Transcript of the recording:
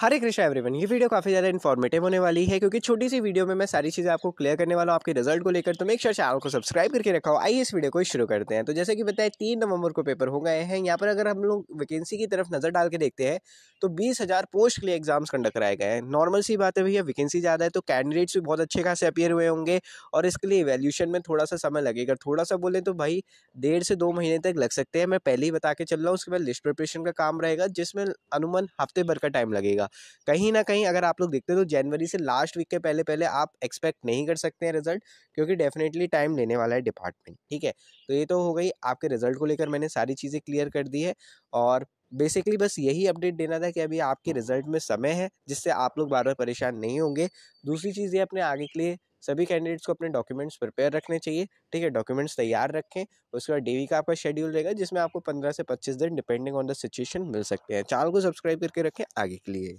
हरे Krishna everyone ये video काफ़ी ज़्यादा इन्फॉर्मेटिव होने वाली है क्योंकि छोटी सी वीडियो में मैं सारी चीज़ें आपको क्लियर करने वाला हूँ आपके रिजल्ट को लेकर तो मेक श्योर चैनल को सब्सक्राइब करके रखा हो आइए इस वीडियो को शुरू करते हैं तो जैसे कि बताए तीन नवंबर को पेपर हो गए हैं यहाँ पर अगर हम लोग वैकेंसी की तरफ नज़र डाल के देखते हैं तो बीस पोस्ट के लिए एग्जाम्स कंडक्ट कराए गए हैं नॉर्मल सी बात है भैया वैकेंसी ज़्यादा है तो कैंडिडेट्स भी बहुत अच्छे खासे अपियर हुए होंगे और इसके लिए इवेल्यूशन में थोड़ा सा समय लगेगा थोड़ा सा बोले तो भाई डेढ़ से दो महीने तक लग सकते हैं मैं पहले ही बता के चल रहा हूँ उसके बाद लिस्ट प्रिपरेशन का काम रहेगा जिसमें अनुमान हफ्ते भर का टाइम लगेगा कहीं ना कहीं अगर आप लोग देखते तो जनवरी से लास्ट वीक के पहले पहले आप एक्सपेक्ट नहीं कर सकते हैं रिजल्ट क्योंकि डेफिनेटली टाइम लेने वाला है डिपार्टमेंट ठीक है तो ये तो हो गई आपके रिजल्ट को लेकर मैंने सारी चीज़ें क्लियर कर दी है और बेसिकली बस यही अपडेट देना था कि अभी आपके रिजल्ट में समय है जिससे आप लोग बार बार परेशान नहीं होंगे दूसरी चीज़ ये अपने आगे के लिए सभी कैंडिडेट्स को अपने डॉक्यूमेंट्स प्रिपेयर रखने चाहिए ठीक है डॉक्यूमेंट्स तैयार रखें उसके बाद डेवी का आपका शेड्यूल रहेगा जिसमें आपको पंद्रह से पच्चीस दिन डिपेंडिंग ऑन द सिचुएशन मिल सकते हैं चैनल को सब्सक्राइब करके रखें आगे के लिए